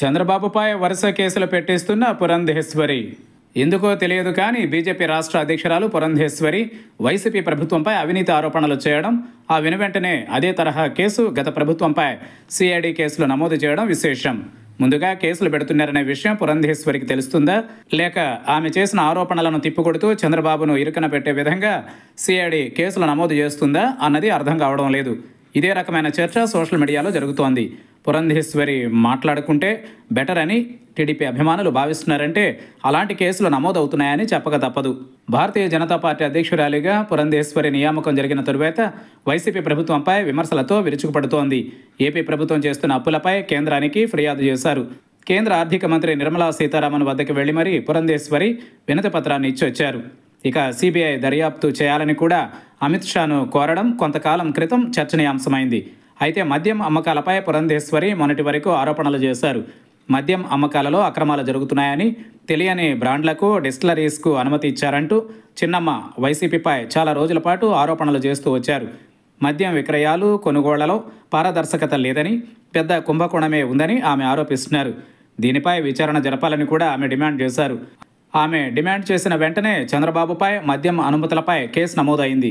చంద్రబాబుపై వరుస కేసులు పెట్టిస్తున్న పురంధేశ్వరి ఎందుకో తెలియదు కానీ బీజేపీ రాష్ట్ర అధ్యక్షురాలు పురంధేశ్వరి వైసీపీ ప్రభుత్వంపై అవినీతి ఆరోపణలు చేయడం ఆ విన వెంటనే అదే తరహా కేసు గత ప్రభుత్వంపై సిఐడి కేసులు నమోదు చేయడం విశేషం ముందుగా కేసులు పెడుతున్నారనే విషయం పురంధేశ్వరికి తెలుస్తుందా లేక ఆమె చేసిన ఆరోపణలను తిప్పికొడుతూ చంద్రబాబును ఇరుకన పెట్టే విధంగా సిఐడి కేసులు నమోదు చేస్తుందా అన్నది అర్థం కావడం లేదు ఇదే రకమైన చర్చ సోషల్ మీడియాలో జరుగుతోంది పురంధేశ్వరి మాట్లాడుకుంటే బెటర్ అని టీడీపీ అభిమానులు భావిస్తున్నారంటే అలాంటి కేసులు నమోదవుతున్నాయని చెప్పక తప్పదు భారతీయ జనతా పార్టీ అధ్యక్షురాలిగా పురంధేశ్వరి నియామకం జరిగిన తరువాత వైసీపీ ప్రభుత్వంపై విమర్శలతో విరుచుకుపడుతోంది ఏపీ ప్రభుత్వం చేస్తున్న అప్పులపై కేంద్రానికి ఫిర్యాదు చేశారు కేంద్ర ఆర్థిక మంత్రి నిర్మలా సీతారామన్ వద్దకు వెళ్లి మరీ పురంధేశ్వరి వినతి పత్రాన్ని ఇచ్చి వచ్చారు ఇక సిబిఐ దర్యాప్తు చేయాలని కూడా అమిత్ షాను కోరడం కొంతకాలం క్రితం చర్చనీయాంశమైంది అయితే మద్యం అమ్మకాలపై పురంధేశ్వరి మొన్నటి వరకు ఆరోపణలు చేశారు మద్యం అమ్మకాలలో అక్రమాలు జరుగుతున్నాయని తెలియని బ్రాండ్లకు డిస్టిలరీస్కు అనుమతి ఇచ్చారంటూ చిన్నమ్మ వైసీపీపై చాలా రోజుల పాటు ఆరోపణలు చేస్తూ వచ్చారు మద్యం విక్రయాలు కొనుగోళ్లలో పారదర్శకత లేదని పెద్ద కుంభకోణమే ఉందని ఆమె ఆరోపిస్తున్నారు దీనిపై విచారణ జరపాలని కూడా ఆమె డిమాండ్ చేశారు ఆమె డిమాండ్ చేసిన వెంటనే చంద్రబాబుపై మద్యం అనుమతులపై కేసు నమోదైంది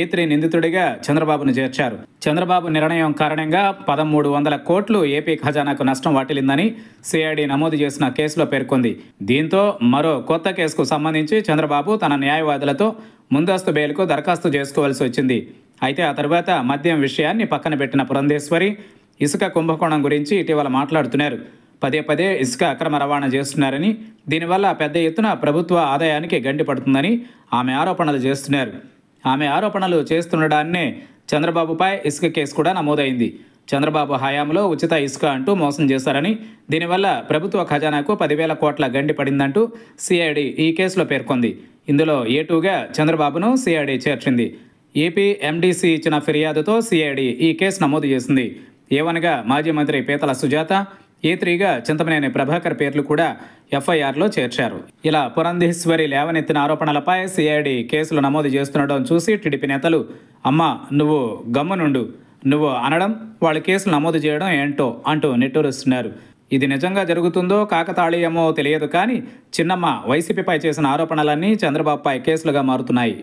ఏత్రి నిందితుడిగా చంద్రబాబును చేర్చారు చంద్రబాబు నిర్ణయం కారణంగా పదమూడు వందల కోట్లు ఏపీ ఖజానాకు నష్టం వాటిల్లిందని సిఐడి నమోదు చేసిన కేసులో పేర్కొంది దీంతో మరో కొత్త కేసుకు సంబంధించి చంద్రబాబు తన న్యాయవాదులతో ముందస్తు బెయిల్కు దరఖాస్తు చేసుకోవాల్సి వచ్చింది అయితే ఆ తర్వాత మద్యం విషయాన్ని పక్కన పెట్టిన పురంధేశ్వరి ఇసుక కుంభకోణం గురించి ఇటీవల మాట్లాడుతున్నారు పదే పదే ఇసుక అక్రమ రవాణా చేస్తున్నారని దీనివల్ల పెద్ద ఎత్తున ప్రభుత్వ ఆదాయానికి గండి పడుతుందని ఆమె ఆరోపణలు చేస్తున్నారు ఆమె ఆరోపణలు చేస్తుండడాన్నే చంద్రబాబుపై ఇసుక కేసు కూడా నమోదైంది చంద్రబాబు హయాంలో ఉచిత ఇసుక అంటూ మోసం చేశారని దీనివల్ల ప్రభుత్వ ఖజానాకు పదివేల కోట్ల గండి పడిందంటూ సిఐడి ఈ కేసులో పేర్కొంది ఇందులో ఏటూగా చంద్రబాబును సిఐడి చేర్చింది ఏపీ ఎండీసీ ఇచ్చిన ఫిర్యాదుతో సిఐడి ఈ కేసు నమోదు చేసింది ఏవనగా మాజీ మంత్రి పీతల సుజాత ఏ త్రీగా చింతమనేని ప్రభాకర్ పేర్లు కూడా ఎఫ్ఐఆర్లో చేర్చారు ఇలా పురంధేశ్వరి లేవనెత్తిన ఆరోపణలపై సిఐడి కేసులు నమోదు చేస్తుండడం చూసి టీడీపీ నేతలు అమ్మ నువ్వు గమ్మునుండు నువ్వు అనడం వాళ్ళ కేసులు నమోదు చేయడం ఏంటో అంటూ నిట్టూరుస్తున్నారు ఇది నిజంగా జరుగుతుందో కాకతాళీయమో తెలియదు కానీ చిన్నమ్మ వైసీపీపై చేసిన ఆరోపణలన్నీ చంద్రబాబుపై కేసులుగా మారుతున్నాయి